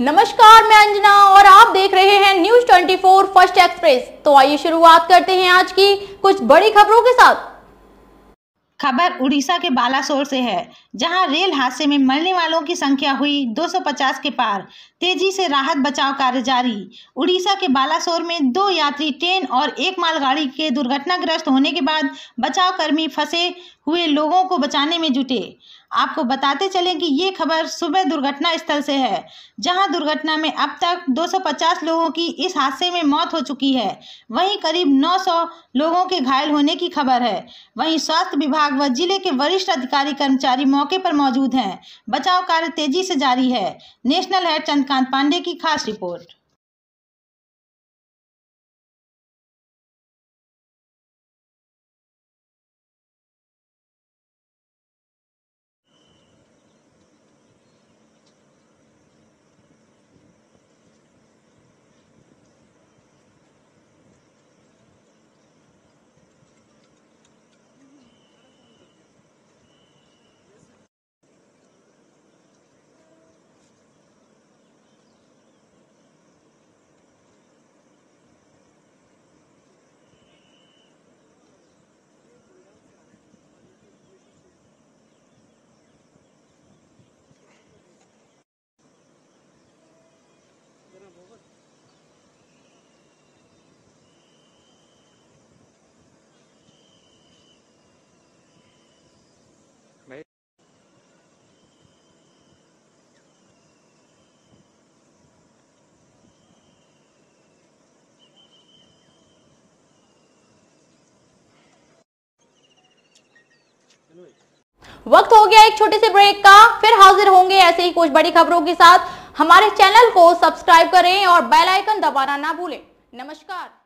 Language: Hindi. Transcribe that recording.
नमस्कार मैं अंजना और आप देख रहे हैं न्यूज 24 फर्स्ट एक्सप्रेस तो आइए शुरुआत करते हैं आज की कुछ बड़ी खबरों के साथ खबर उड़ीसा के बालासोर से है जहां रेल हादसे में मरने वालों की संख्या हुई 250 के पार तेजी से राहत बचाव कार्य जारी उड़ीसा के बालासोर में दो यात्री ट्रेन और एक मालगाड़ी के दुर्घटनाग्रस्त होने के बाद बचाव कर्मी फंसे हुए लोगों को बचाने में जुटे आपको बताते चलें कि ये खबर सुबह दुर्घटना स्थल से है जहां दुर्घटना में अब तक 250 लोगों की इस हादसे में मौत हो चुकी है वहीं करीब 900 लोगों के घायल होने की खबर है वहीं स्वास्थ्य विभाग व जिले के वरिष्ठ अधिकारी कर्मचारी मौके पर मौजूद हैं बचाव कार्य तेजी से जारी है नेशनल हेड चंद्रकांत पांडे की खास रिपोर्ट वक्त हो गया एक छोटे से ब्रेक का फिर हाजिर होंगे ऐसे ही कुछ बड़ी खबरों के साथ हमारे चैनल को सब्सक्राइब करें और बेल आइकन दबाना ना भूलें नमस्कार